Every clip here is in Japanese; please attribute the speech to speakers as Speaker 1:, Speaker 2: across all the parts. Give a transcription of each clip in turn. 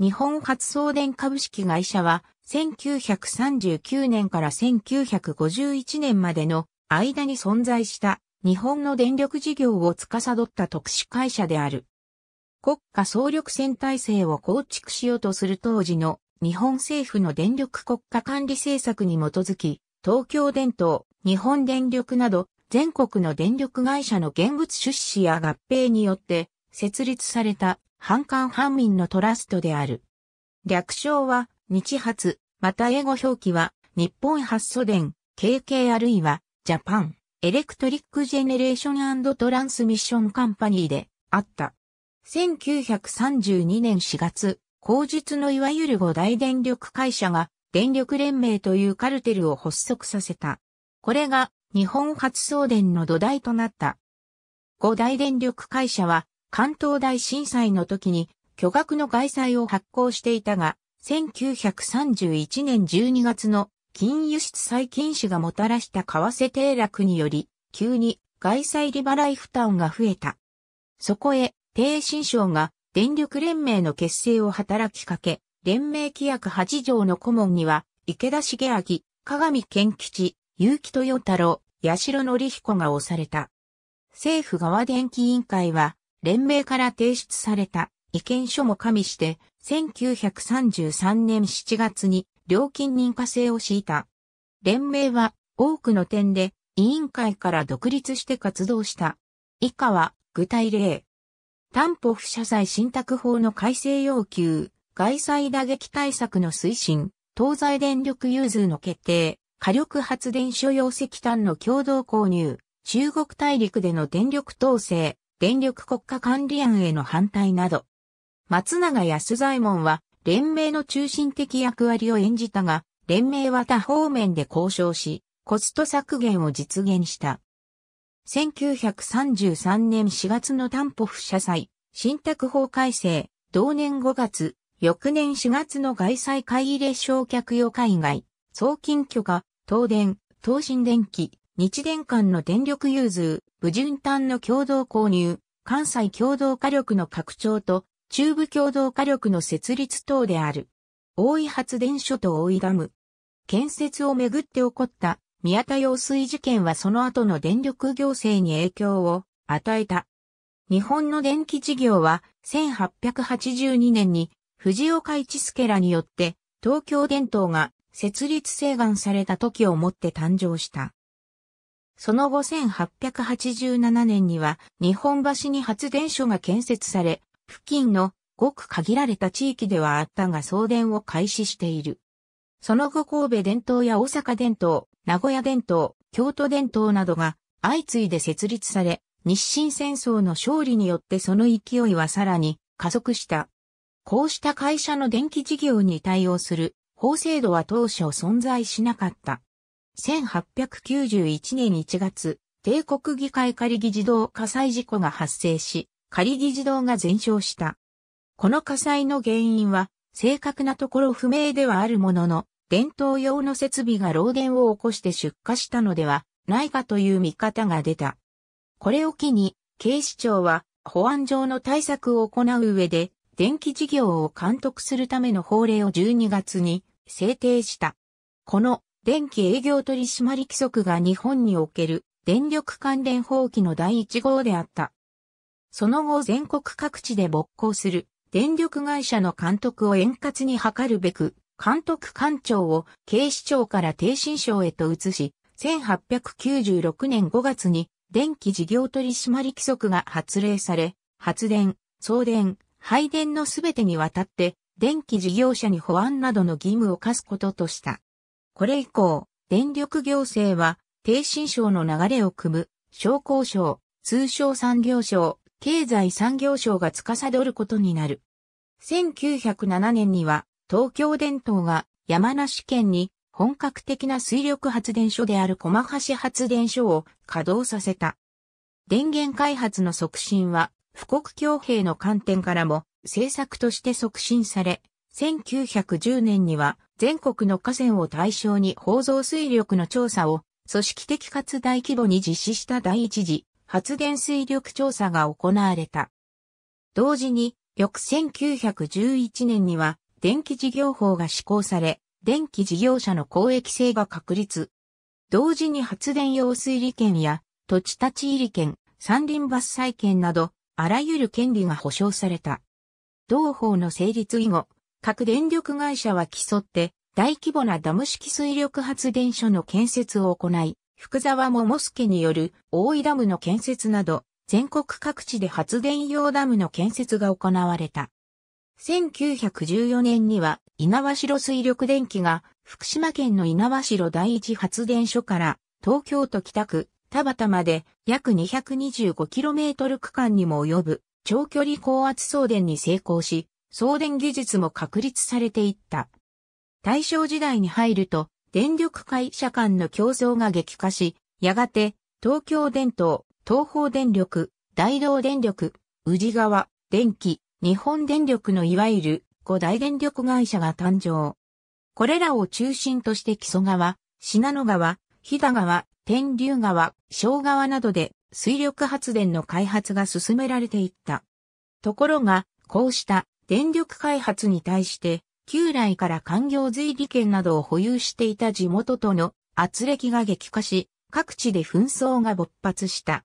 Speaker 1: 日本発送電株式会社は、1939年から1951年までの間に存在した日本の電力事業を司った特殊会社である。国家総力戦体制を構築しようとする当時の日本政府の電力国家管理政策に基づき、東京電灯、日本電力など全国の電力会社の現物出資や合併によって設立された反韓反民のトラストである。略称は、日発、また英語表記は、日本発祖伝、KK あるいは、ジャパン、エレクトリック・ジェネレーショントランスミッション・カンパニーであった。1932年4月、後日のいわゆる五大電力会社が、電力連盟というカルテルを発足させた。これが、日本発送電の土台となった。五大電力会社は、関東大震災の時に巨額の外債を発行していたが、1931年12月の金輸出債禁止がもたらした為替低落により、急に外債利払い負担が増えた。そこへ、低新省が電力連盟の結成を働きかけ、連盟規約8条の顧問には、池田茂明、加健吉、結城豊太郎、八代則彦が押された。政府側電気委員会は、連盟から提出された意見書も加味して、1933年7月に料金認可制を敷いた。連盟は多くの点で委員会から独立して活動した。以下は具体例。担保不謝罪信託法の改正要求、外債打撃対策の推進、東西電力融通の決定、火力発電所用石炭の共同購入、中国大陸での電力統制、電力国家管理案への反対など、松永安左衛門は連盟の中心的役割を演じたが、連盟は他方面で交渉し、コスト削減を実現した。1933年4月の担保不社債、新宅法改正、同年5月、翌年4月の外債買い入れ消却用海外、送金許可、東電、東進電機、日電間の電力融通、武順丹の共同購入、関西共同火力の拡張と、中部共同火力の設立等である。大井発電所と大井ダム。建設をめぐって起こった宮田用水事件はその後の電力行政に影響を与えた。日本の電気事業は1882年に藤岡一助らによって東京電灯が設立請願された時をもって誕生した。その後1887年には日本橋に発電所が建設され、付近のごく限られた地域ではあったが送電を開始している。その後神戸伝統や大阪伝統、名古屋伝統、京都伝統などが相次いで設立され、日清戦争の勝利によってその勢いはさらに加速した。こうした会社の電気事業に対応する法制度は当初存在しなかった。1891年1月、帝国議会仮議事堂火災事故が発生し、仮議事堂が全焼した。この火災の原因は、正確なところ不明ではあるものの、伝統用の設備が漏電を起こして出火したのではないかという見方が出た。これを機に、警視庁は保安上の対策を行う上で、電気事業を監督するための法令を12月に制定した。この電気営業取締規則が日本における電力関連法規の第1号であった。その後全国各地で勃興する電力会社の監督を円滑に図るべく、監督官庁を警視庁から停止省へと移し、1896年5月に電気事業取締規則が発令され、発電、送電、配電のすべてにわたって、電気事業者に保安などの義務を課すこととした。これ以降、電力行政は、低新省の流れを組む、商工省、通商産業省、経済産業省が司ることになる。1907年には、東京電灯が山梨県に本格的な水力発電所である駒橋発電所を稼働させた。電源開発の促進は、富国強兵の観点からも政策として促進され、1910年には全国の河川を対象に放造。水力の調査を組織的かつ大規模に実施した第一次発電水力調査が行われた。同時に、翌1911年には電気事業法が施行され、電気事業者の公益性が確立。同時に発電用水利権や土地立ち入り権、山林伐採権など、あらゆる権利が保障された。同法の成立以後、各電力会社は競って大規模なダム式水力発電所の建設を行い、福沢桃介による大井ダムの建設など、全国各地で発電用ダムの建設が行われた。1914年には、稲葉城水力電機が福島県の稲葉城第一発電所から東京都北区田端まで約 225km 区間にも及ぶ長距離高圧送電に成功し、送電技術も確立されていった。大正時代に入ると、電力会社間の競争が激化し、やがて、東京電灯、東方電力、大道電力、宇治川、電気、日本電力のいわゆる五大電力会社が誕生。これらを中心として木曽川、信濃川、飛騨川、天竜川、小川などで水力発電の開発が進められていった。ところが、こうした電力開発に対して、旧来から官業随利権などを保有していた地元との圧力が激化し、各地で紛争が勃発した。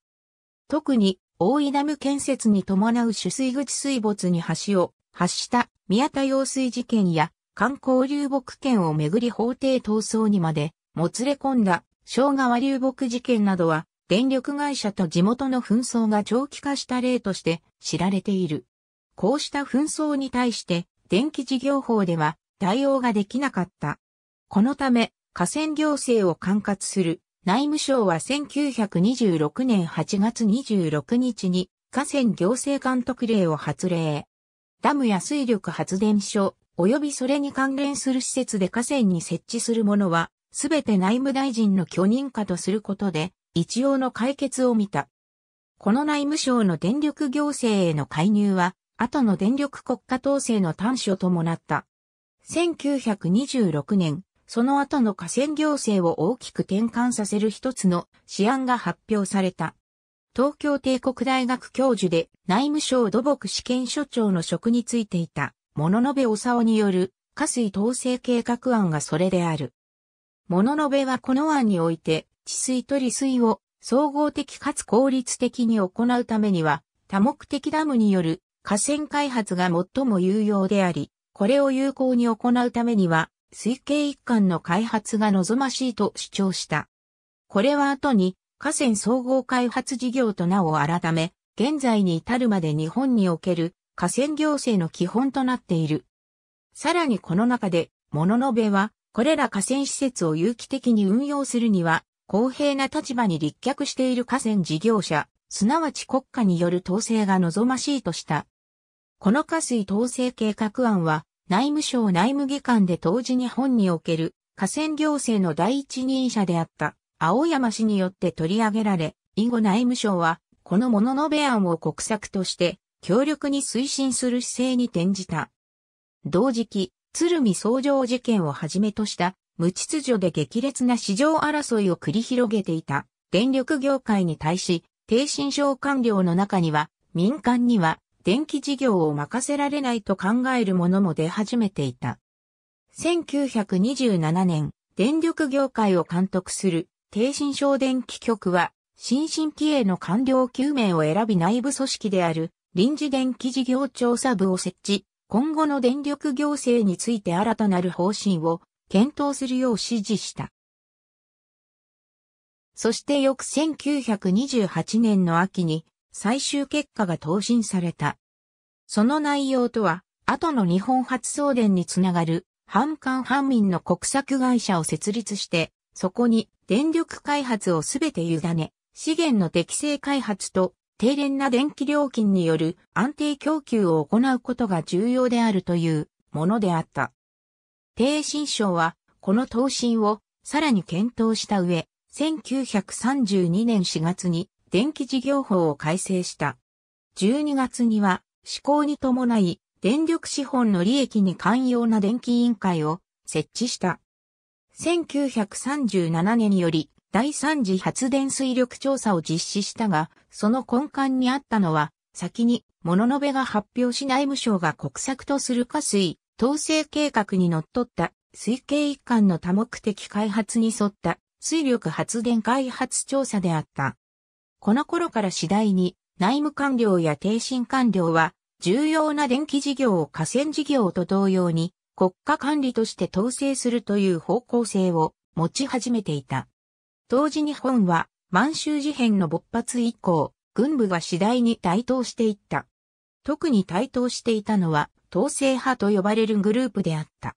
Speaker 1: 特に、大井ダム建設に伴う取水口水没に橋を発した宮田用水事件や観光流木権をめぐり法廷闘争にまでもつれ込んだ昭川流木事件などは電力会社と地元の紛争が長期化した例として知られている。こうした紛争に対して、電気事業法では対応ができなかった。このため、河川行政を管轄する内務省は1926年8月26日に河川行政監督令を発令。ダムや水力発電所、及びそれに関連する施設で河川に設置するものは、すべて内務大臣の許認可とすることで、一応の解決を見た。この内務省の電力行政への介入は、後の電力国家統制の端緒ともなった。1926年、その後の河川行政を大きく転換させる一つの試案が発表された。東京帝国大学教授で内務省土木試験所長の職についていた、物延べおさおによる、下水統制計画案がそれである。物延べはこの案において、治水と利水を総合的かつ効率的に行うためには、多目的ダムによる河川開発が最も有用であり、これを有効に行うためには、水系一貫の開発が望ましいと主張した。これは後に、河川総合開発事業と名を改め、現在に至るまで日本における河川行政の基本となっている。さらにこの中で、物のべは、これら河川施設を有機的に運用するには、公平な立場に立脚している河川事業者、すなわち国家による統制が望ましいとした。この下水統制計画案は、内務省内務技官で当時日本における河川行政の第一人者であった青山氏によって取り上げられ、以後内務省は、この物のべ案を国策として強力に推進する姿勢に転じた。同時期、鶴見総上事件をはじめとした無秩序で激烈な市場争いを繰り広げていた電力業界に対し、低心症官僚の中には民間には電気事業を任せられないと考えるもも出始めていた。1927年、電力業界を監督する、低新省電気局は、新進気鋭の官僚9名を選び内部組織である、臨時電気事業調査部を設置、今後の電力行政について新たなる方針を検討するよう指示した。そして翌1928年の秋に最終結果が答申された。その内容とは、後の日本初送電につながる、半官半民の国策会社を設立して、そこに電力開発をすべて委ね、資源の適正開発と低廉な電気料金による安定供給を行うことが重要であるというものであった。低新省は、この答申をさらに検討した上、1932年4月に電気事業法を改正した。12月には、施行に伴い、電力資本の利益に寛容な電気委員会を設置した。1937年により、第3次発電水力調査を実施したが、その根幹にあったのは、先に、物のべが発表し内務省が国策とする下水、統制計画にのっとった、水系一貫の多目的開発に沿った、水力発電開発調査であった。この頃から次第に内務官僚や定審官僚は重要な電気事業を河川事業と同様に国家管理として統制するという方向性を持ち始めていた。当時日本は満州事変の勃発以降、軍部が次第に台頭していった。特に台頭していたのは統制派と呼ばれるグループであった。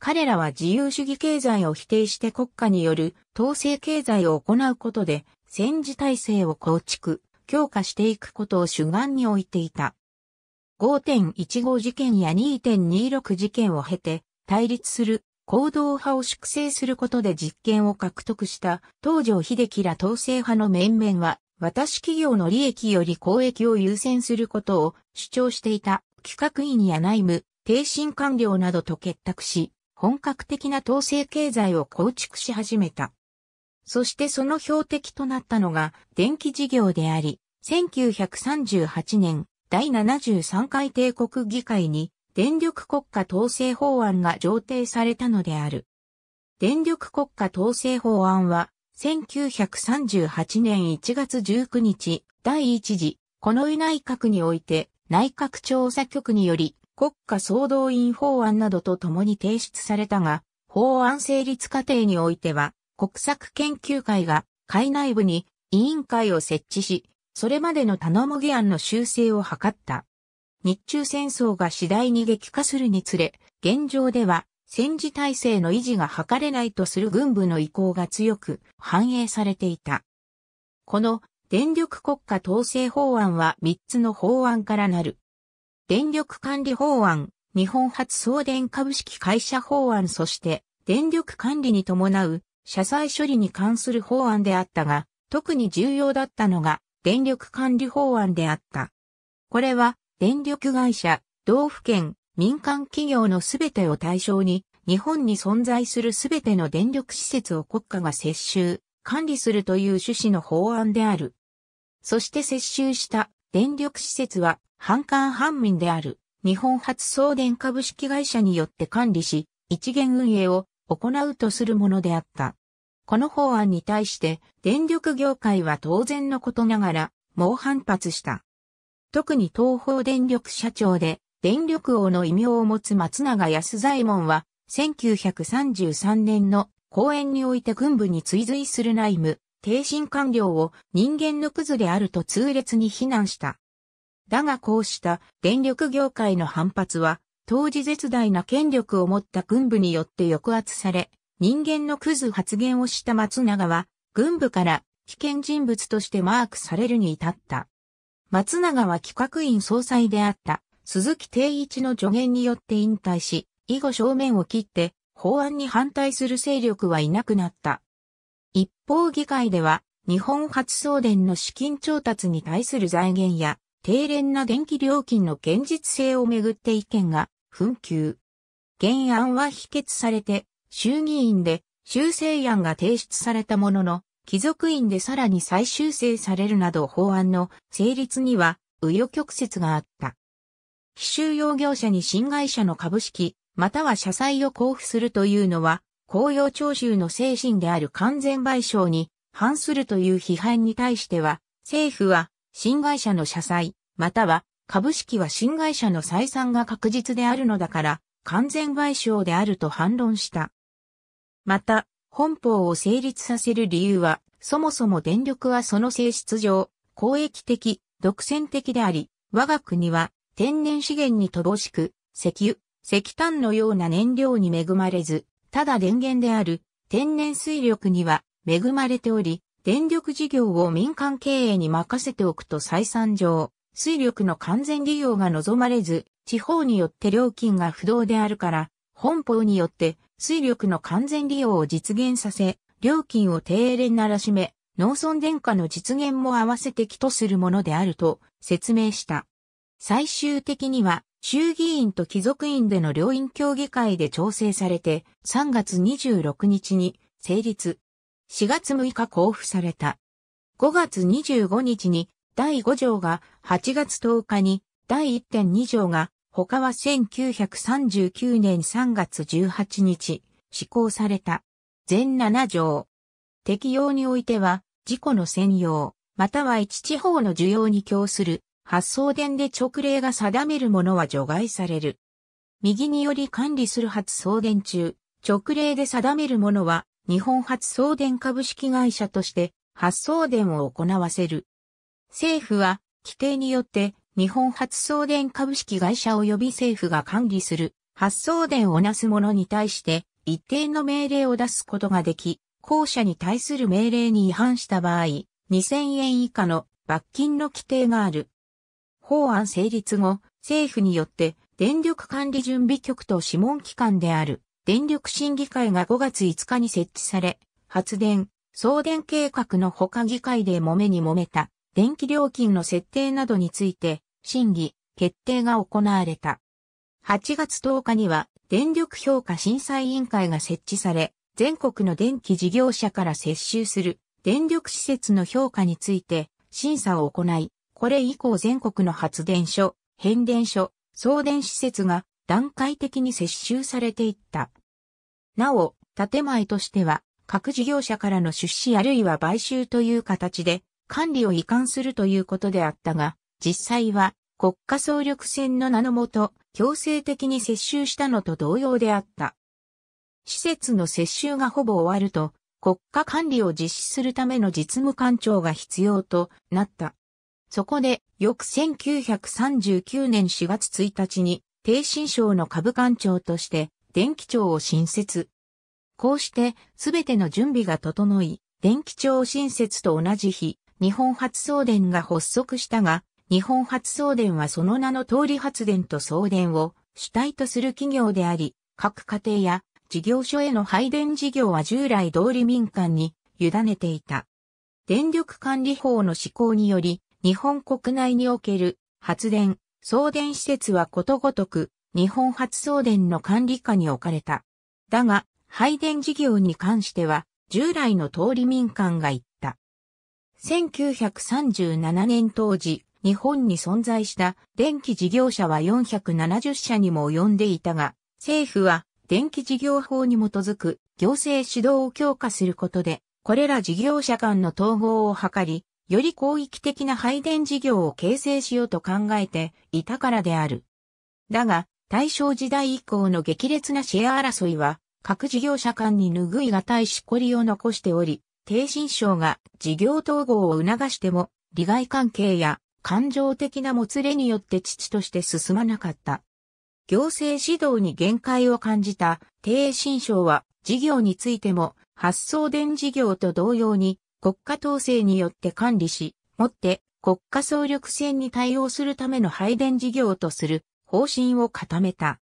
Speaker 1: 彼らは自由主義経済を否定して国家による統制経済を行うことで戦時体制を構築、強化していくことを主眼に置いていた。5.15事件や2.26事件を経て、対立する行動派を粛清することで実権を獲得した東条秀樹ら統制派の面々は、私企業の利益より公益を優先することを主張していた企画員や内務、低進官僚などと結託し、本格的な統制経済を構築し始めた。そしてその標的となったのが電気事業であり、1938年第73回帝国議会に電力国家統制法案が上呈されたのである。電力国家統制法案は、1938年1月19日、第1次、この衛内閣において、内閣調査局により、国家総動員法案などと共に提出されたが、法案成立過程においては、国策研究会が会内部に委員会を設置し、それまでの頼もぎ案の修正を図った。日中戦争が次第に激化するにつれ、現状では戦時体制の維持が図れないとする軍部の意向が強く反映されていた。この電力国家統制法案は3つの法案からなる。電力管理法案、日本発送電株式会社法案そして電力管理に伴う社債処理に関する法案であったが、特に重要だったのが電力管理法案であった。これは電力会社、道府県、民間企業のすべてを対象に、日本に存在するすべての電力施設を国家が接収、管理するという趣旨の法案である。そして接収した電力施設は、半官半民である、日本発送電株式会社によって管理し、一元運営を行うとするものであった。この法案に対して電力業界は当然のことながら猛反発した。特に東方電力社長で電力王の異名を持つ松永安左衛門は1933年の公演において軍部に追随する内務、低心官僚を人間のクズであると痛烈に非難した。だがこうした電力業界の反発は当時絶大な権力を持った軍部によって抑圧され、人間のクズ発言をした松永は、軍部から危険人物としてマークされるに至った。松永は企画院総裁であった鈴木定一の助言によって引退し、以後正面を切って法案に反対する勢力はいなくなった。一方議会では日本初送電の資金調達に対する財源や低廉な電気料金の現実性をめぐって意見が紛糾。原案は否決されて、衆議院で修正案が提出されたものの、貴族院でさらに再修正されるなど法案の成立には、紆余曲折があった。非収容業者に新会社の株式、または社債を交付するというのは、公用徴収の精神である完全賠償に反するという批判に対しては、政府は、新会社の社債、または株式は新会社の採算が確実であるのだから、完全賠償であると反論した。また、本法を成立させる理由は、そもそも電力はその性質上、公益的、独占的であり、我が国は天然資源に乏しく、石油、石炭のような燃料に恵まれず、ただ電源である天然水力には恵まれており、電力事業を民間経営に任せておくと採算上、水力の完全利用が望まれず、地方によって料金が不動であるから、本法によって水力の完全利用を実現させ、料金を低廉ならしめ、農村電化の実現も合わせて起とするものであると説明した。最終的には、衆議院と貴族院での両院協議会で調整されて、3月26日に成立。4月6日交付された。5月25日に第5条が8月10日に、第1.2条が、他は1939年3月18日、施行された。全7条。適用においては、事故の専用、または一地方の需要に供する、発送電で直令が定めるものは除外される。右により管理する発送電中、直令で定めるものは、日本発送電株式会社として、発送電を行わせる。政府は、規定によって、日本発送電株式会社及び政府が管理する、発送電をなす者に対して、一定の命令を出すことができ、後者に対する命令に違反した場合、2000円以下の罰金の規定がある。法案成立後、政府によって、電力管理準備局と諮問機関である、電力審議会が5月5日に設置され、発電、送電計画の他議会で揉めに揉めた電気料金の設定などについて、審議、決定が行われた。8月10日には、電力評価審査委員会が設置され、全国の電気事業者から接収する電力施設の評価について審査を行い、これ以降全国の発電所、変電所、送電施設が段階的に接収されていった。なお、建前としては、各事業者からの出資あるいは買収という形で、管理を移管するということであったが、実際は国家総力戦の名のもと、強制的に接収したのと同様であった。施設の接収がほぼ終わると、国家管理を実施するための実務官庁が必要となった。そこで、翌1939年4月1日に、低新省の下部官庁として、電気庁を新設。こうして、すべての準備が整い、電気庁新設と同じ日、日本発送電が発足したが、日本発送電はその名の通り発電と送電を主体とする企業であり、各家庭や事業所への配電事業は従来通り民間に委ねていた。電力管理法の施行により、日本国内における発電、送電施設はことごとく日本発送電の管理下に置かれた。だが、配電事業に関しては従来の通り民間が言った。1937年当時、日本に存在した電気事業者は470社にも及んでいたが、政府は電気事業法に基づく行政指導を強化することで、これら事業者間の統合を図り、より広域的な配電事業を形成しようと考えていたからである。だが、大正時代以降の激烈なシェア争いは、各事業者間に拭いがたいしこりを残しており、低心症が事業統合を促しても、利害関係や感情的なもつれによって父として進まなかった。行政指導に限界を感じた低心症は事業についても発送電事業と同様に国家統制によって管理し、もって国家総力戦に対応するための配電事業とする方針を固めた。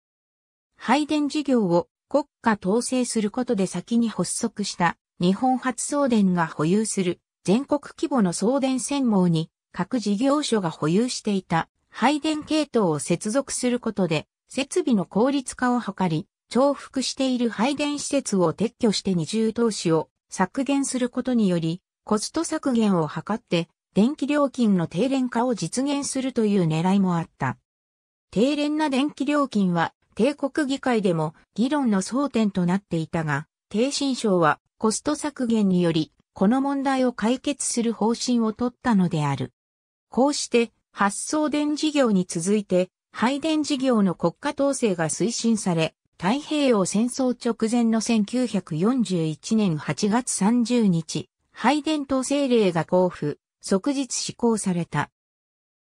Speaker 1: 配電事業を国家統制することで先に発足した日本発送電が保有する全国規模の送電専網に各事業所が保有していた配電系統を接続することで設備の効率化を図り、重複している配電施設を撤去して二重投資を削減することにより、コスト削減を図って電気料金の低廉化を実現するという狙いもあった。低廉な電気料金は帝国議会でも議論の争点となっていたが、低新省はコスト削減により、この問題を解決する方針を取ったのである。こうして、発送電事業に続いて、配電事業の国家統制が推進され、太平洋戦争直前の1941年8月30日、配電統制令が交付、即日施行された。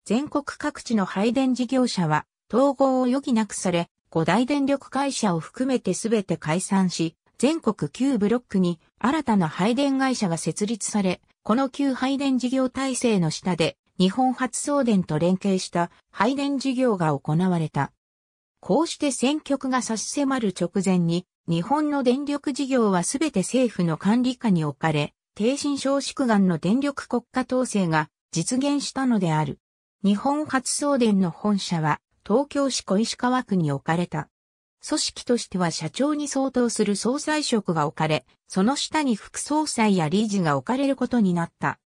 Speaker 1: 全国各地の配電事業者は、統合を余儀なくされ、五大電力会社を含めてすべて解散し、全国9ブロックに新たな配電会社が設立され、この旧配電事業体制の下で日本発送電と連携した配電事業が行われた。こうして選挙区が差し迫る直前に、日本の電力事業はすべて政府の管理下に置かれ、低心小縮区の電力国家統制が実現したのである。日本発送電の本社は東京市小石川区に置かれた。組織としては社長に相当する総裁職が置かれ、その下に副総裁や理事が置かれることになった。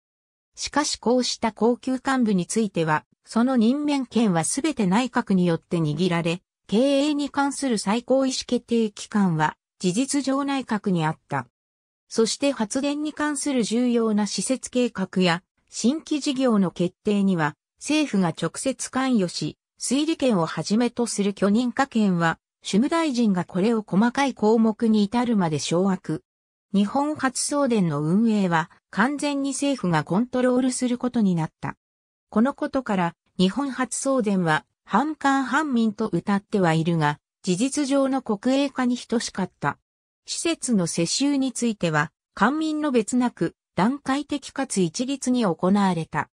Speaker 1: しかしこうした高級幹部については、その任免権はすべて内閣によって握られ、経営に関する最高意思決定機関は事実上内閣にあった。そして発電に関する重要な施設計画や新規事業の決定には政府が直接関与し、推理権をはじめとする許認可権は主務大臣がこれを細かい項目に至るまで掌握。日本初送電の運営は完全に政府がコントロールすることになった。このことから日本初送電は反艦反民と歌ってはいるが、事実上の国営化に等しかった。施設の世襲については、官民の別なく、段階的かつ一律に行われた。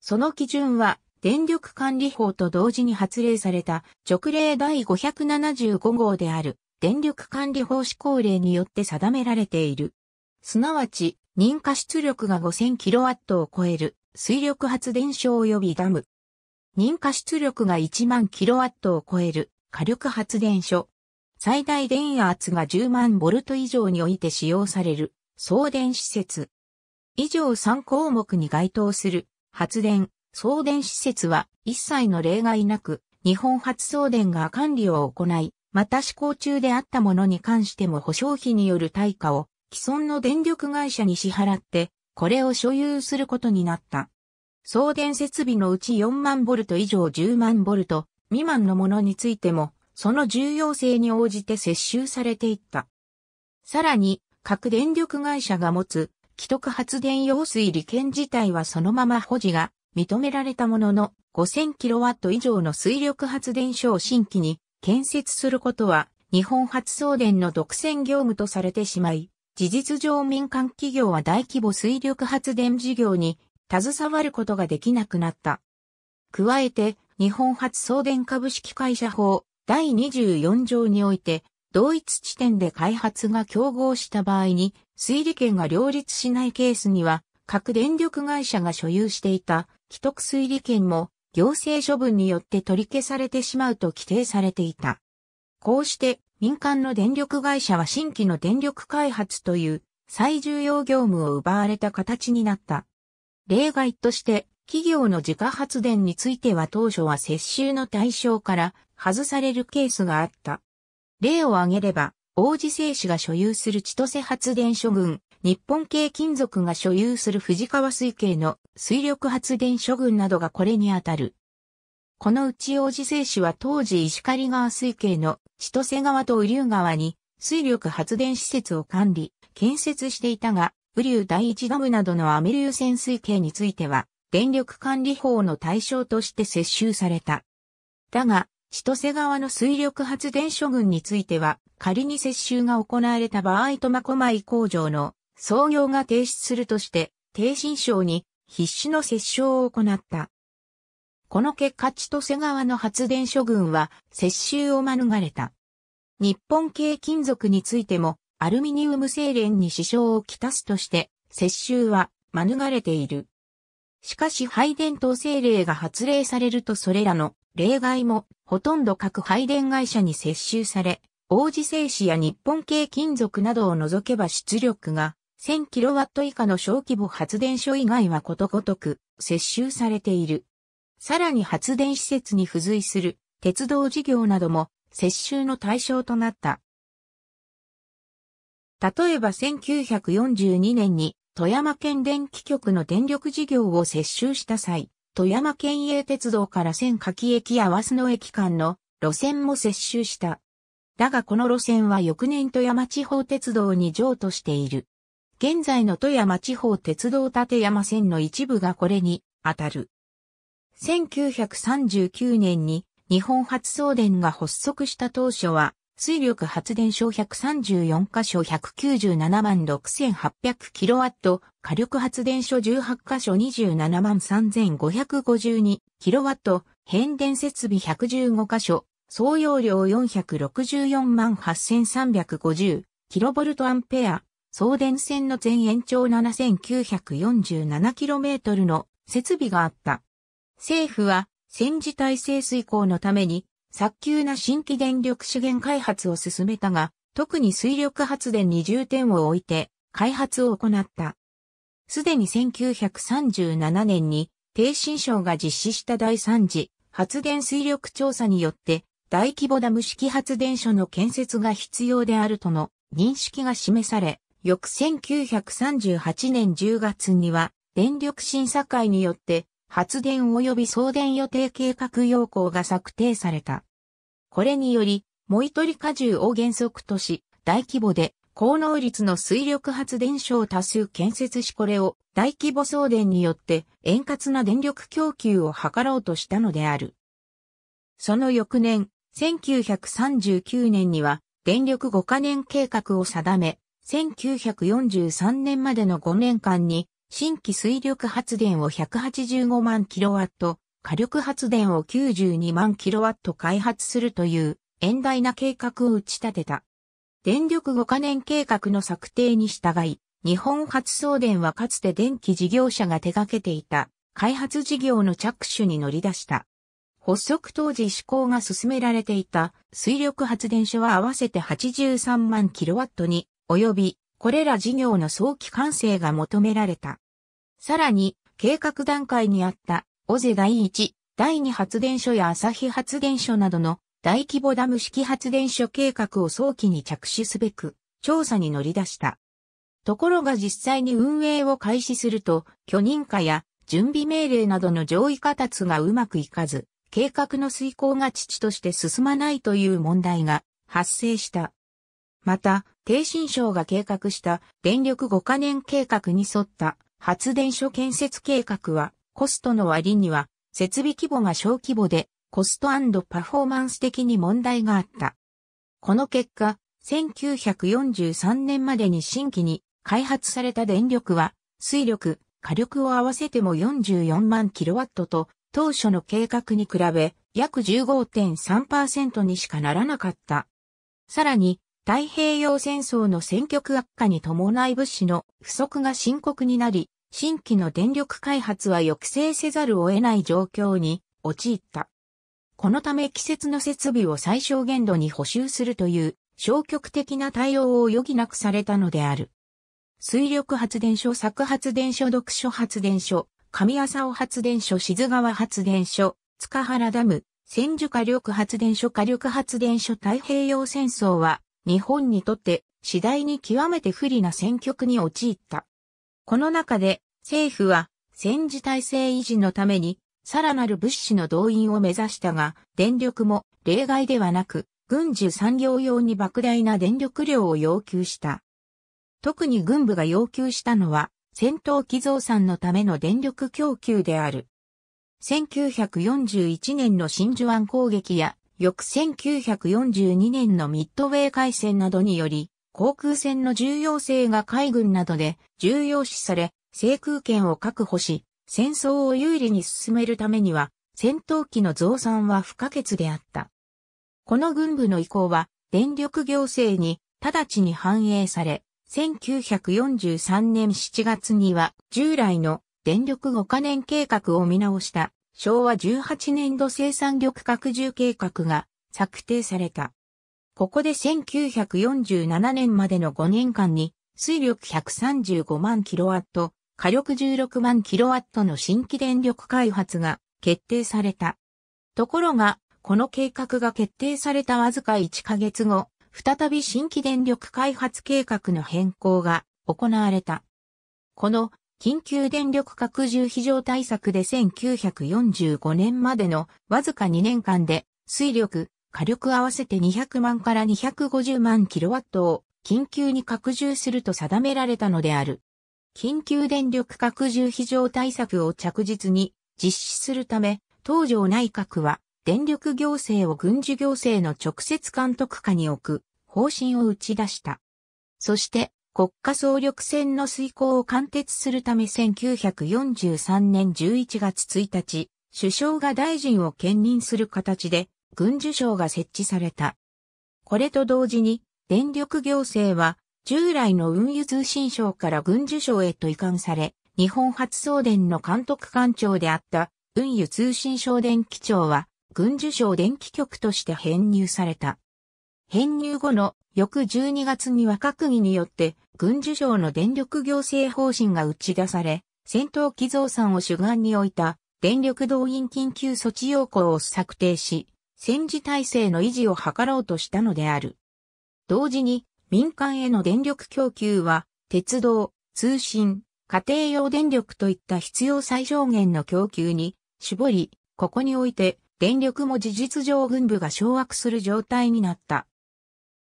Speaker 1: その基準は、電力管理法と同時に発令された直令第575号である電力管理法施行令によって定められている。すなわち、認可出力が 5000kW を超える水力発電所及びダム。認可出力が1万 kW を超える火力発電所。最大電圧が10万ボルト以上において使用される送電施設。以上3項目に該当する発電、送電施設は一切の例外なく、日本発送電が管理を行い、また施行中であったものに関しても保証費による対価を既存の電力会社に支払って、これを所有することになった。送電設備のうち4万ボルト以上10万ボルト未満のものについても、その重要性に応じて接収されていった。さらに、各電力会社が持つ、既得発電用水利権自体はそのまま保持が認められたものの 5000kW 以上の水力発電所を新規に建設することは日本発送電の独占業務とされてしまい、事実上民間企業は大規模水力発電事業に携わることができなくなった。加えて、日本発送電株式会社法第24条において、同一地点で開発が競合した場合に、水利権が両立しないケースには、各電力会社が所有していた既得推理権も行政処分によって取り消されてしまうと規定されていた。こうして民間の電力会社は新規の電力開発という最重要業務を奪われた形になった。例外として企業の自家発電については当初は接収の対象から外されるケースがあった。例を挙げれば、王子製紙が所有する千歳発電所群、日本系金属が所有する藤川水系の水力発電所群などがこれにあたる。このうち王子製紙は当時石狩川水系の千歳川と雨竜川に水力発電施設を管理、建設していたが、雨竜第一ダムなどのアメリュ水系については、電力管理法の対象として接収された。だが、千歳川の水力発電所群については、仮に接収が行われた場合苫小牧工場の創業が停止するとして、低心症に必死の折衝を行った。この結果千歳川の発電所群は接収を免れた。日本系金属についてもアルミニウム精錬に支障をきたすとして接収は免れている。しかし配電等精霊が発令されるとそれらの例外もほとんど各配電会社に接収され、王子製紙や日本系金属などを除けば出力が 1000kW 以下の小規模発電所以外はことごとく接収されている。さらに発電施設に付随する鉄道事業なども接収の対象となった。例えば1942年に富山県電気局の電力事業を接収した際、富山県営鉄道から千柿駅や和須野駅間の路線も接収した。だがこの路線は翌年富山地方鉄道に譲渡している。現在の富山地方鉄道立山線の一部がこれに当たる。1939年に日本発送電が発足した当初は、水力発電所134箇所197万 6800kW、火力発電所18箇所27万 3552kW、変電設備115箇所、総容量464万 8350kV アンペア、送電線の全延長 7947km の設備があった。政府は戦時体制遂行のために早急な新規電力資源開発を進めたが、特に水力発電に重点を置いて開発を行った。すでに1937年に低新省が実施した第3次発電水力調査によって大規模ダム式発電所の建設が必要であるとの認識が示され、翌1938年10月には、電力審査会によって、発電及び送電予定計画要項が策定された。これにより、モイトリ荷重を原則とし、大規模で高能率の水力発電所を多数建設しこれを大規模送電によって円滑な電力供給を図ろうとしたのである。その翌年、1939年には電力5カ年計画を定め、1943年までの5年間に新規水力発電を185万キロワット、火力発電を92万キロワット開発するという遠大な計画を打ち立てた。電力5カ年計画の策定に従い、日本発送電はかつて電気事業者が手掛けていた開発事業の着手に乗り出した。発足当時施行が進められていた水力発電所は合わせて83万キロワットに及びこれら事業の早期完成が求められた。さらに、計画段階にあったオゼ第1、第2発電所や日発電所などの大規模ダム式発電所計画を早期に着手すべく、調査に乗り出した。ところが実際に運営を開始すると、許認可や準備命令などの上位下達がうまくいかず、計画の遂行が遅々として進まないという問題が発生した。また、低新省が計画した電力5カ年計画に沿った発電所建設計画はコストの割には設備規模が小規模でコストパフォーマンス的に問題があった。この結果、1943年までに新規に開発された電力は水力、火力を合わせても44万キロワットと当初の計画に比べ約15.3%にしかならなかった。さらに太平洋戦争の戦局悪化に伴い物資の不足が深刻になり、新規の電力開発は抑制せざるを得ない状況に陥った。このため季節の設備を最小限度に補修するという消極的な対応を余儀なくされたのである。水力発電所、作発電所、読書発電所、上浅尾発電所、静川発電所、塚原ダム、千住火力発電所火力発電所太平洋戦争は日本にとって次第に極めて不利な戦局に陥った。この中で政府は戦時体制維持のためにさらなる物資の動員を目指したが、電力も例外ではなく、軍需産業用に莫大な電力量を要求した。特に軍部が要求したのは、戦闘機増産のための電力供給である。1941年の真珠湾攻撃や翌1942年のミッドウェー海戦などにより、航空戦の重要性が海軍などで重要視され、制空権を確保し、戦争を有利に進めるためには、戦闘機の増産は不可欠であった。この軍部の意向は、電力行政に直ちに反映され、1943年7月には従来の電力5カ年計画を見直した昭和18年度生産力拡充計画が策定された。ここで1947年までの5年間に水力135万キロワット、火力16万キロワットの新規電力開発が決定された。ところが、この計画が決定されたわずか1ヶ月後、再び新規電力開発計画の変更が行われた。この緊急電力拡充非常対策で1945年までのわずか2年間で水力、火力合わせて200万から250万キロワットを緊急に拡充すると定められたのである。緊急電力拡充非常対策を着実に実施するため、東条内閣は電力行政を軍事行政の直接監督下に置く方針を打ち出した。そして国家総力戦の遂行を貫徹するため1943年11月1日、首相が大臣を兼任する形で、軍需省が設置された。これと同時に、電力行政は、従来の運輸通信省から軍需省へと移管され、日本発送電の監督官庁であった、運輸通信省電気庁は、軍需省電気局として編入された。編入後の翌12月には閣議によって軍需省の電力行政方針が打ち出され、戦闘機増産を主眼に置いた電力動員緊急措置要項を策定し、戦時体制の維持を図ろうとしたのである。同時に民間への電力供給は鉄道、通信、家庭用電力といった必要最小限の供給に絞り、ここにおいて電力も事実上軍部が掌握する状態になった。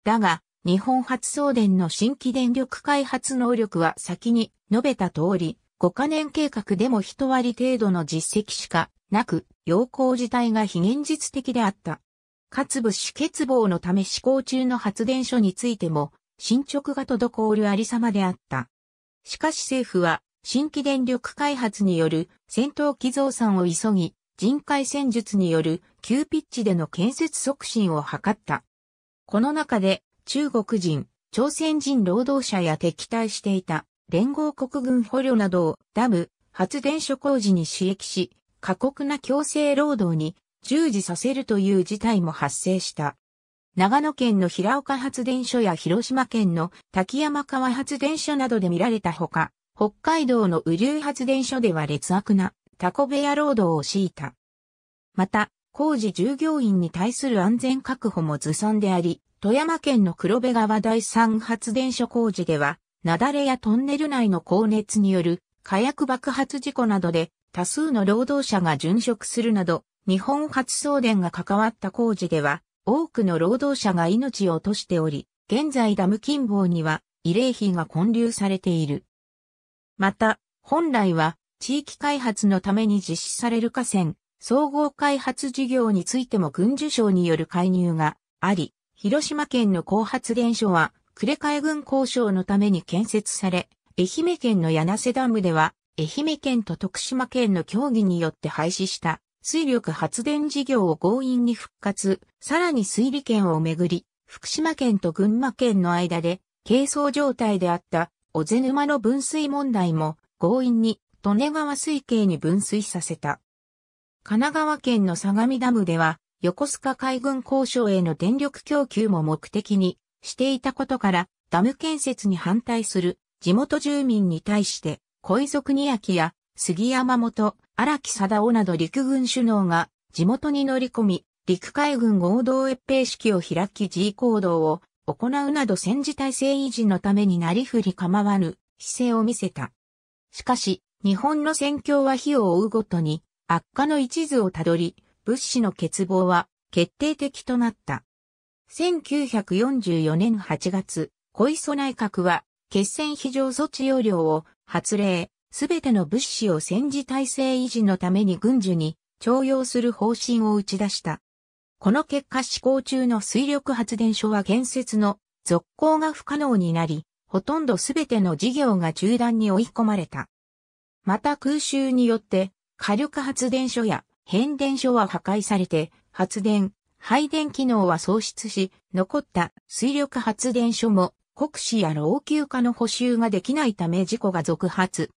Speaker 1: だが、日本発送電の新規電力開発能力は先に述べた通り、5カ年計画でも一割程度の実績しかなく、要項自体が非現実的であった。かつ物資欠乏のため施行中の発電所についても、進捗が滞るありさまであった。しかし政府は、新規電力開発による戦闘機増産を急ぎ、人海戦術による急ピッチでの建設促進を図った。この中で中国人、朝鮮人労働者や敵対していた連合国軍捕虜などをダム、発電所工事に刺激し、過酷な強制労働に従事させるという事態も発生した。長野県の平岡発電所や広島県の滝山川発電所などで見られたほか、北海道の雨竜発電所では劣悪なタコ部屋労働を強いた。また、工事従業員に対する安全確保もずさんであり、富山県の黒部川第三発電所工事では、雪崩やトンネル内の高熱による火薬爆発事故などで多数の労働者が殉職するなど、日本初送電が関わった工事では、多くの労働者が命を落としており、現在ダム近傍には慰霊碑が建立されている。また、本来は地域開発のために実施される河川、総合開発事業についても軍需省による介入があり、広島県の高発電所は、呉海軍交渉のために建設され、愛媛県の柳瀬ダムでは、愛媛県と徳島県の協議によって廃止した水力発電事業を強引に復活、さらに水利権をめぐり、福島県と群馬県の間で、軽装状態であった小瀬沼の分水問題も強引に利根川水系に分水させた。神奈川県の相模ダムでは、横須賀海軍交渉への電力供給も目的にしていたことから、ダム建設に反対する地元住民に対して、小磯国明や杉山本、荒木貞夫など陸軍首脳が地元に乗り込み、陸海軍合同閲兵式を開き G 行動を行うなど戦時体制維持のためになりふり構わぬ姿勢を見せた。しかし、日本の戦況は火を追うごとに悪化の一途をたどり、物資の欠乏は決定的となった。1944年8月、小磯内閣は決戦非常措置要領を発令、すべての物資を戦時体制維持のために軍需に徴用する方針を打ち出した。この結果施行中の水力発電所は建設の続行が不可能になり、ほとんどすべての事業が中断に追い込まれた。また空襲によって火力発電所や変電所は破壊されて、発電、配電機能は喪失し、残った水力発電所も国士や老朽化の補修ができないため事故が続発。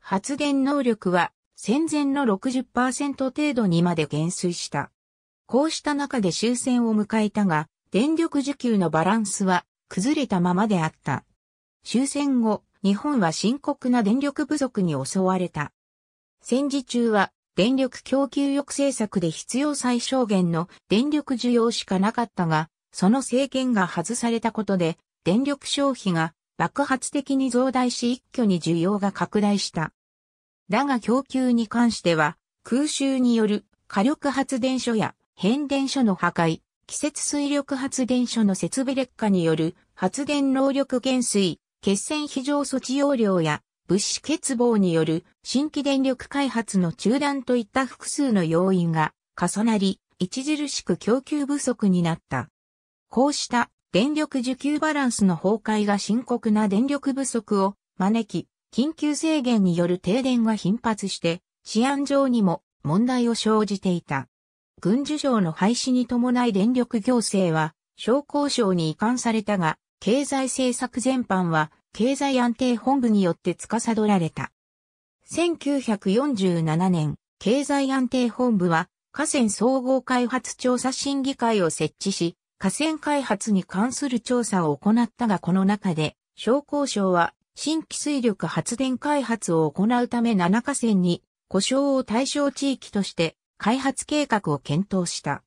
Speaker 1: 発電能力は戦前の60%程度にまで減衰した。こうした中で終戦を迎えたが、電力需給のバランスは崩れたままであった。終戦後、日本は深刻な電力不足に襲われた。戦時中は電力供給抑制策で必要最小限の電力需要しかなかったが、その政権が外されたことで、電力消費が爆発的に増大し一挙に需要が拡大した。だが供給に関しては、空襲による火力発電所や変電所の破壊、季節水力発電所の設備劣化による発電能力減衰、決戦非常措置要領や物資欠乏による新規電力開発の中断といった複数の要因が重なり、著しく供給不足になった。こうした電力需給バランスの崩壊が深刻な電力不足を招き、緊急制限による停電が頻発して、治安上にも問題を生じていた。軍需省の廃止に伴い電力行政は、商工省に移管されたが、経済政策全般は経済安定本部によって司られた。1947年、経済安定本部は河川総合開発調査審議会を設置し、河川開発に関する調査を行ったがこの中で、商工省は新規水力発電開発を行うため7河川に故障を対象地域として開発計画を検討した。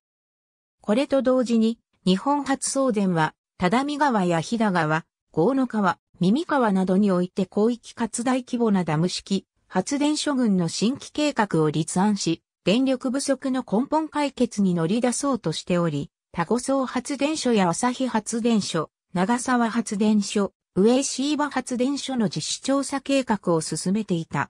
Speaker 1: これと同時に、日本初送電は、只見川や日田川、豪野川、耳川などにおいて広域活つ大規模なダム式発電所群の新規計画を立案し、電力不足の根本解決に乗り出そうとしており、タコ層発電所や旭発電所、長沢発電所、上椎葉発電所の実施調査計画を進めていた。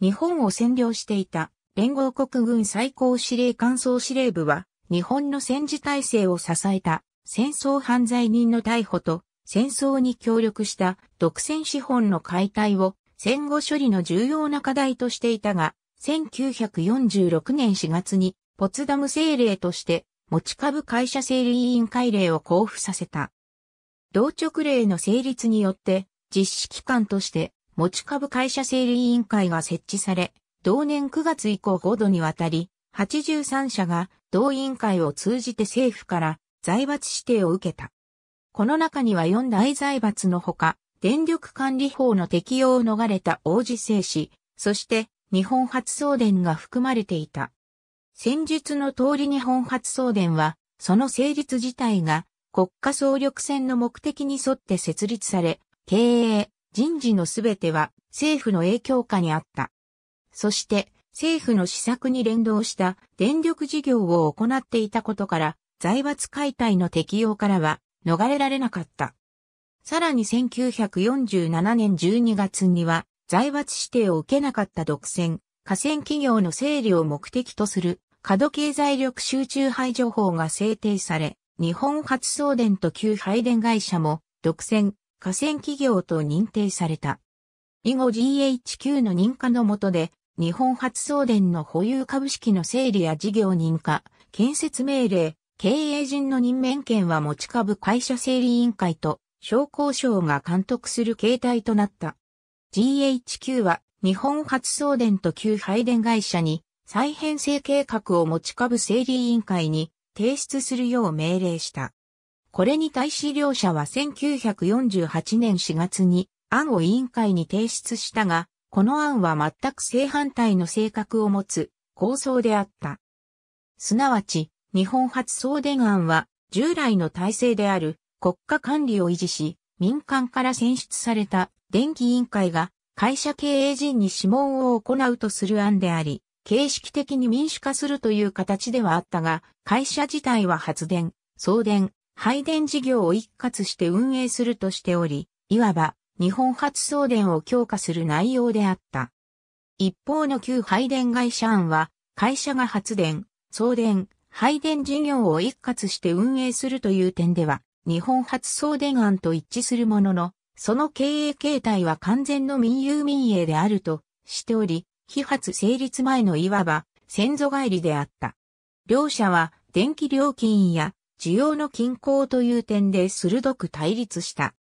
Speaker 1: 日本を占領していた連合国軍最高司令官総司令部は、日本の戦時体制を支えた戦争犯罪人の逮捕と戦争に協力した独占資本の解体を戦後処理の重要な課題としていたが、1946年4月にポツダム政令として持ち株会社整理委員会令を交付させた。同直令の成立によって実施機関として持ち株会社整理委員会が設置され、同年9月以降5度にわたり、83社が同委員会を通じて政府から財閥指定を受けた。この中には4大財閥のほか、電力管理法の適用を逃れた王子製紙、そして日本初送電が含まれていた。戦術の通り日本初送電は、その成立自体が国家総力戦の目的に沿って設立され、経営、人事のすべては政府の影響下にあった。そして、政府の施策に連動した電力事業を行っていたことから、財閥解体の適用からは逃れられなかった。さらに1947年12月には、財閥指定を受けなかった独占、河川企業の整理を目的とする、過度経済力集中排除法が制定され、日本発送電と旧配電会社も、独占、河川企業と認定された。以後 GHQ の認可の下で、日本発送電の保有株式の整理や事業認可、建設命令、経営陣の任免権は持ち株会社整理委員会と商工省が監督する形態となった。GHQ は日本発送電と旧配電会社に再編成計画を持ち株整理委員会に提出するよう命令した。これに対し両社は1948年4月に案を委員会に提出したが、この案は全く正反対の性格を持つ構想であった。すなわち、日本初送電案は、従来の体制である国家管理を維持し、民間から選出された電気委員会が会社経営陣に諮問を行うとする案であり、形式的に民主化するという形ではあったが、会社自体は発電、送電、配電事業を一括して運営するとしており、いわば日本初送電を強化する内容であった。一方の旧配電会社案は、会社が発電、送電、配電事業を一括して運営するという点では、日本発送電案と一致するものの、その経営形態は完全の民有民営であるとしており、非発成立前のいわば先祖返りであった。両者は電気料金や需要の均衡という点で鋭く対立した。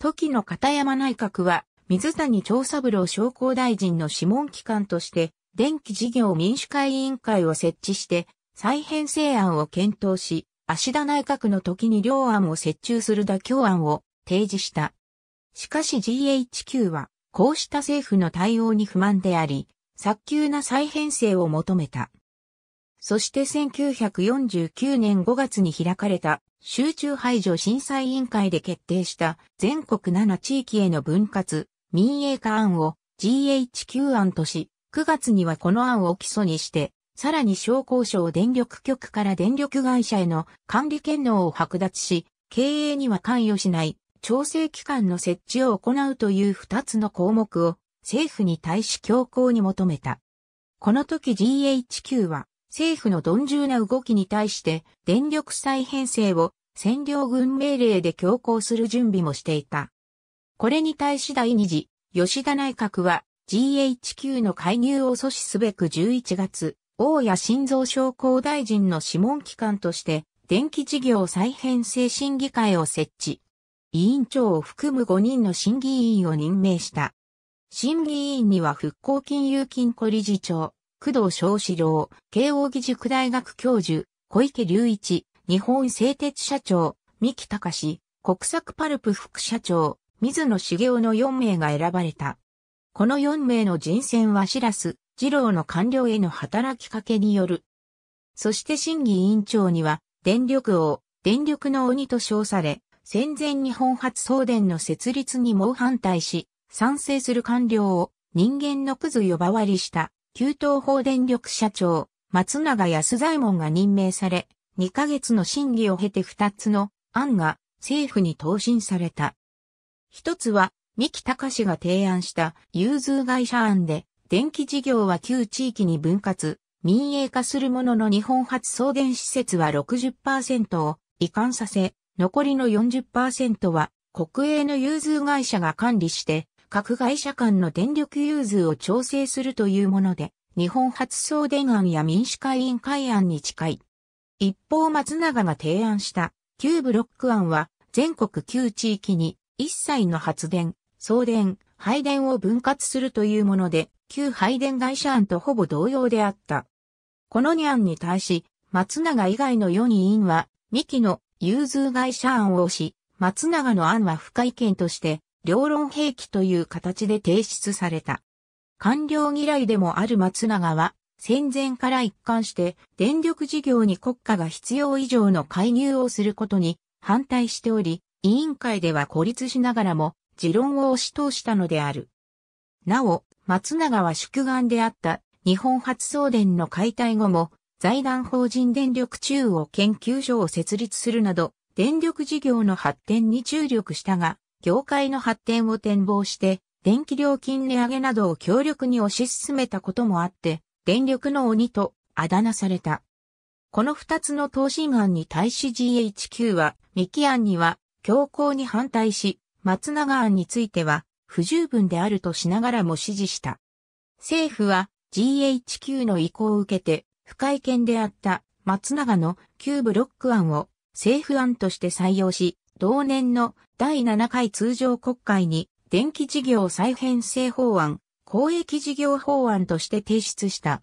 Speaker 1: 時の片山内閣は水谷長三郎商工大臣の諮問機関として電気事業民主会委員会を設置して再編成案を検討し、足田内閣の時に両案を折衷する妥協案を提示した。しかし GHQ は、こうした政府の対応に不満であり、早急な再編成を求めた。そして1949年5月に開かれた集中排除審査委員会で決定した全国7地域への分割民営化案を GHQ 案とし、9月にはこの案を基礎にしてさらに商工省電力局から電力会社への管理権能を剥奪し、経営には関与しない調整機関の設置を行うという二つの項目を政府に対し強硬に求めた。この時 GHQ は政府の鈍重な動きに対して電力再編成を占領軍命令で強行する準備もしていた。これに対し第二次吉田内閣は GHQ の介入を阻止すべく11月大谷晋造商工大臣の諮問機関として、電気事業再編成審議会を設置。委員長を含む5人の審議委員を任命した。審議委員には復興金融金庫理事長、工藤昌志郎、慶応義塾大学教授、小池隆一、日本製鉄社長、三木隆、国策パルプ副社長、水野茂雄の4名が選ばれた。この4名の人選はしらス、次郎の官僚への働きかけによる。そして審議委員長には、電力王、電力の鬼と称され、戦前日本初送電の設立に猛反対し、賛成する官僚を人間のクズ呼ばわりした、旧湯法電力社長、松永安左衛門が任命され、2ヶ月の審議を経て2つの案が政府に答申された。一つは、三木隆が提案した融通会社案で、電気事業は旧地域に分割、民営化するものの日本初送電施設は60%を移管させ、残りの40%は国営の融通会社が管理して、各会社間の電力融通を調整するというもので、日本初送電案や民主会委員会案に近い。一方松永が提案した旧ブロック案は全国旧地域に一切の発電、送電、配電を分割するというもので、旧配電会社案とほぼ同様であった。この2案に対し、松永以外の4員は、2期の融通会社案を押し、松永の案は不可意見として、両論兵器という形で提出された。官僚嫌いでもある松永は、戦前から一貫して電力事業に国家が必要以上の介入をすることに反対しており、委員会では孤立しながらも持論を押し通したのである。なお、松永は宿願であった日本初送電の解体後も、財団法人電力中央研究所を設立するなど、電力事業の発展に注力したが、業界の発展を展望して、電気料金値上げなどを強力に推し進めたこともあって、電力の鬼とあだ名された。この二つの答申案に対し GHQ は、三木案には強硬に反対し、松永案については不十分であるとしながらも支持した。政府は GHQ の意向を受けて、不快見であった松永の旧ブロック案を政府案として採用し、同年の第7回通常国会に電気事業再編成法案、公益事業法案として提出した。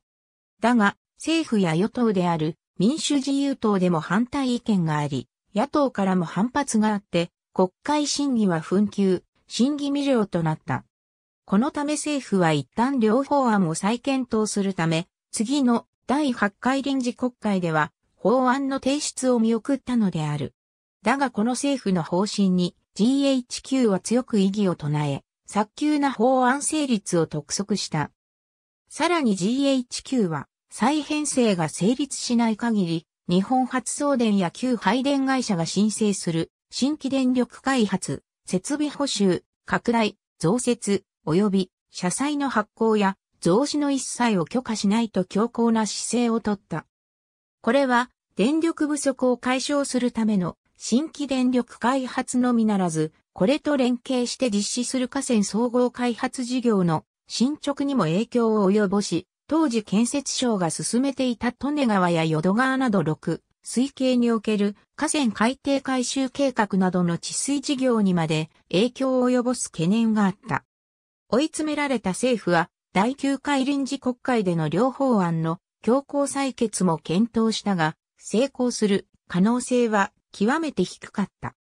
Speaker 1: だが、政府や与党である民主自由党でも反対意見があり、野党からも反発があって、国会審議は紛糾、審議未了となった。このため政府は一旦両法案を再検討するため、次の第8回臨時国会では法案の提出を見送ったのである。だがこの政府の方針に GHQ は強く異議を唱え、早急な法案成立を督促した。さらに GHQ は再編成が成立しない限り、日本発送電や旧配電会社が申請する新規電力開発設備補修、拡大、増設、及び、社債の発行や、増資の一切を許可しないと強硬な姿勢をとった。これは、電力不足を解消するための新規電力開発のみならず、これと連携して実施する河川総合開発事業の進捗にも影響を及ぼし、当時建設省が進めていた利根川や淀川など6水系における河川海底改修計画などの治水事業にまで影響を及ぼす懸念があった。追い詰められた政府は第9回臨時国会での両方案の強行採決も検討したが、成功する可能性は極めて低かった。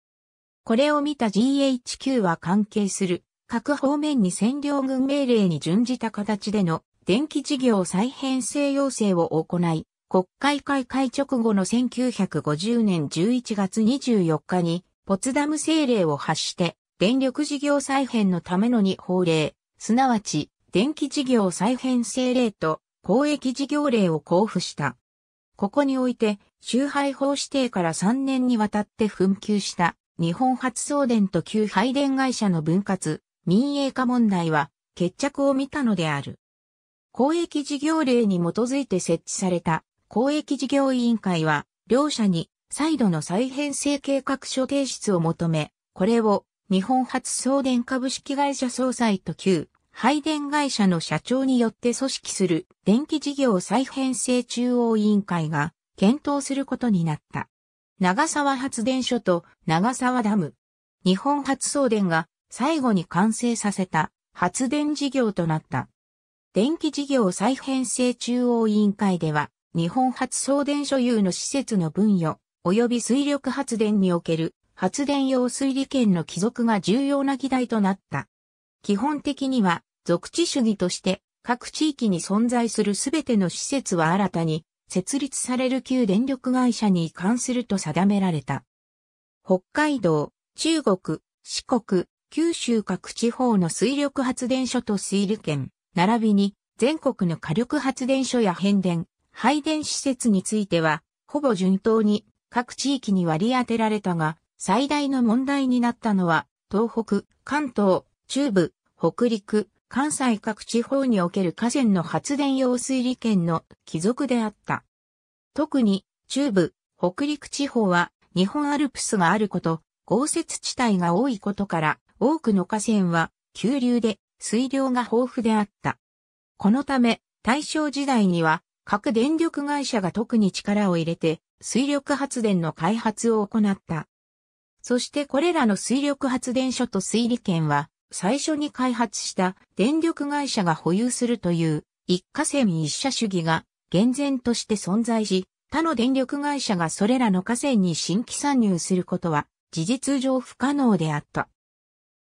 Speaker 1: これを見た GHQ は関係する各方面に占領軍命令に準じた形での電気事業再編成要請を行い、国会開会直後の1950年11月24日に、ポツダム政令を発して、電力事業再編のための2法令、すなわち、電気事業再編政令と公益事業令を交付した。ここにおいて、周配法指定から3年にわたって紛糾した日本発送電と旧配電会社の分割、民営化問題は決着を見たのである。公益事業令に基づいて設置された公益事業委員会は、両社に再度の再編成計画書提出を求め、これを日本発送電株式会社総裁と旧配電会社の社長によって組織する電気事業再編成中央委員会が検討することになった。長沢発電所と長沢ダム。日本発送電が最後に完成させた発電事業となった。電気事業再編成中央委員会では日本発送電所有の施設の分与、及び水力発電における発電用水利権の帰属が重要な議題となった。基本的には、属地主義として各地域に存在するすべての施設は新たに設立される旧電力会社に移管すると定められた。北海道、中国、四国、九州各地方の水力発電所と水利権、並びに全国の火力発電所や変電、配電施設については、ほぼ順当に各地域に割り当てられたが、最大の問題になったのは、東北、関東、中部、北陸、関西各地方における河川の発電用水利権の帰属であった。特に、中部、北陸地方は、日本アルプスがあること、豪雪地帯が多いことから、多くの河川は、急流で、水量が豊富であった。このため、大正時代には、各電力会社が特に力を入れて水力発電の開発を行った。そしてこれらの水力発電所と水利権は最初に開発した電力会社が保有するという一過川一社主義が厳然として存在し、他の電力会社がそれらの河川に新規参入することは事実上不可能であった。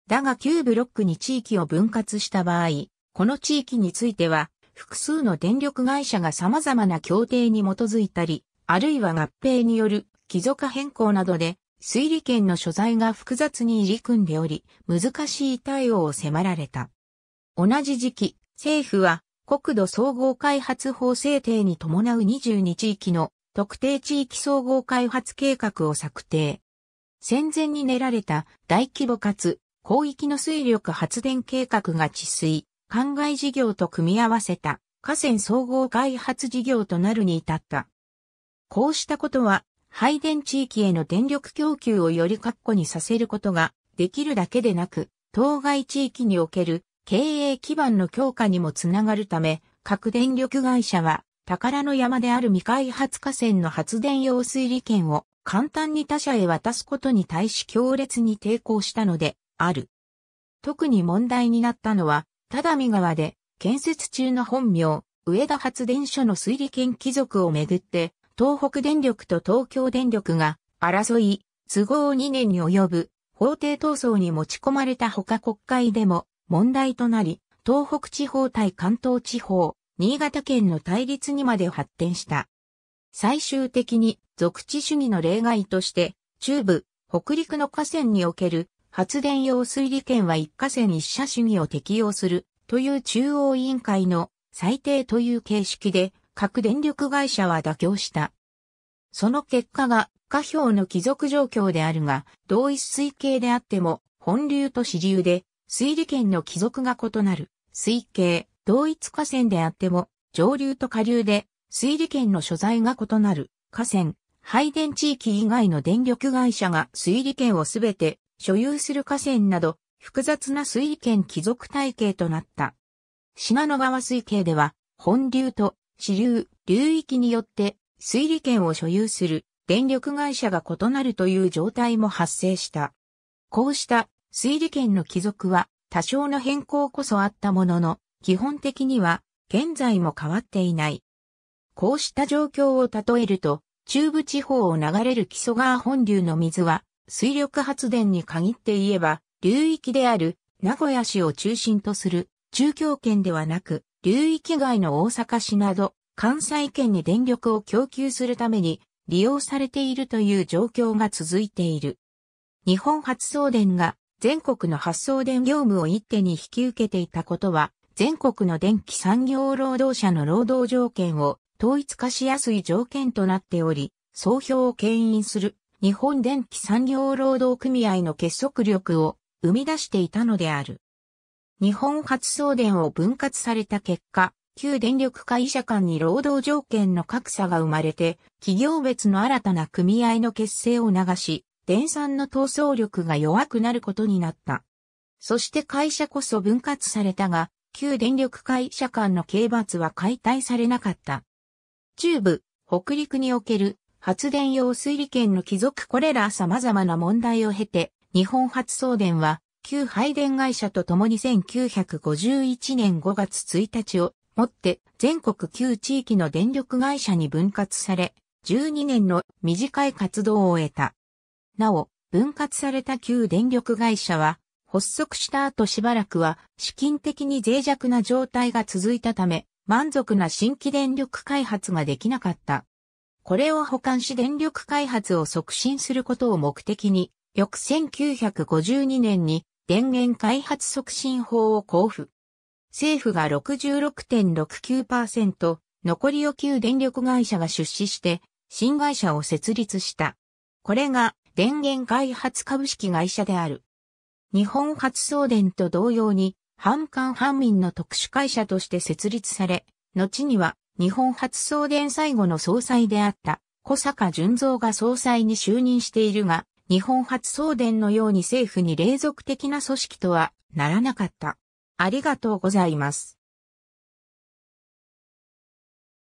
Speaker 1: だが旧ブロックに地域を分割した場合、この地域については複数の電力会社が様々な協定に基づいたり、あるいは合併による帰属変更などで、推理権の所在が複雑に入り組んでおり、難しい対応を迫られた。同じ時期、政府は国土総合開発法制定に伴う22地域の特定地域総合開発計画を策定。戦前に練られた大規模かつ広域の水力発電計画が治水、灌漑事業と組み合わせた河川総合開発事業となるに至った。こうしたことは、配電地域への電力供給をより確固にさせることができるだけでなく、当該地域における経営基盤の強化にもつながるため、各電力会社は宝の山である未開発河川の発電用水利権を簡単に他社へ渡すことに対し強烈に抵抗したのである。特に問題になったのは只見川で建設中の本名、上田発電所の水利権貴族をめぐって、東北電力と東京電力が争い、都合2年に及ぶ法廷闘争に持ち込まれた他国会でも問題となり、東北地方対関東地方、新潟県の対立にまで発展した。最終的に、属地主義の例外として、中部、北陸の河川における発電用水利権は一過性一社主義を適用するという中央委員会の最低という形式で各電力会社は妥協した。その結果が下表の帰属状況であるが、同一水系であっても本流と支流で水利権の帰属が異なる水系、同一河川であっても上流と下流で水利権の所在が異なる河川、配電地域以外の電力会社が水利権をすべて所有する河川など、複雑な水位圏貴族体系となった。信濃川水系では、本流と支流、流域によって水利権を所有する電力会社が異なるという状態も発生した。こうした水利権の帰属は多少の変更こそあったものの、基本的には現在も変わっていない。こうした状況を例えると、中部地方を流れる木曽川本流の水は水力発電に限って言えば、流域である名古屋市を中心とする中京圏ではなく、流域外の大阪市など、関西圏に電力を供給するために利用されているという状況が続いている。日本発送電が全国の発送電業務を一手に引き受けていたことは、全国の電気産業労働者の労働条件を統一化しやすい条件となっており、総評を牽引する日本電気産業労働組合の結束力を生み出していたのである。日本発送電を分割された結果、旧電力会社間に労働条件の格差が生まれて、企業別の新たな組合の結成を流し、電産の闘争力が弱くなることになった。そして会社こそ分割されたが、旧電力会社間の刑罰は解体されなかった。中部、北陸における発電用水利権の帰属これら様々な問題を経て、日本発送電は、旧配電会社と共に1951年5月1日をもって全国旧地域の電力会社に分割され、12年の短い活動を終えた。なお、分割された旧電力会社は、発足した後しばらくは資金的に脆弱な状態が続いたため、満足な新規電力開発ができなかった。これを保管し電力開発を促進することを目的に、翌1952年に電源開発促進法を交付。政府が66.69%、残りを旧電力会社が出資して、新会社を設立した。これが電源開発株式会社である。日本発送電と同様に、半官半民の特殊会社として設立され、後には日本初送電最後の総裁であった小坂淳三が総裁に就任しているが、日本初送電のように政府に隷属的な組織とはならなかった。ありがとうございます。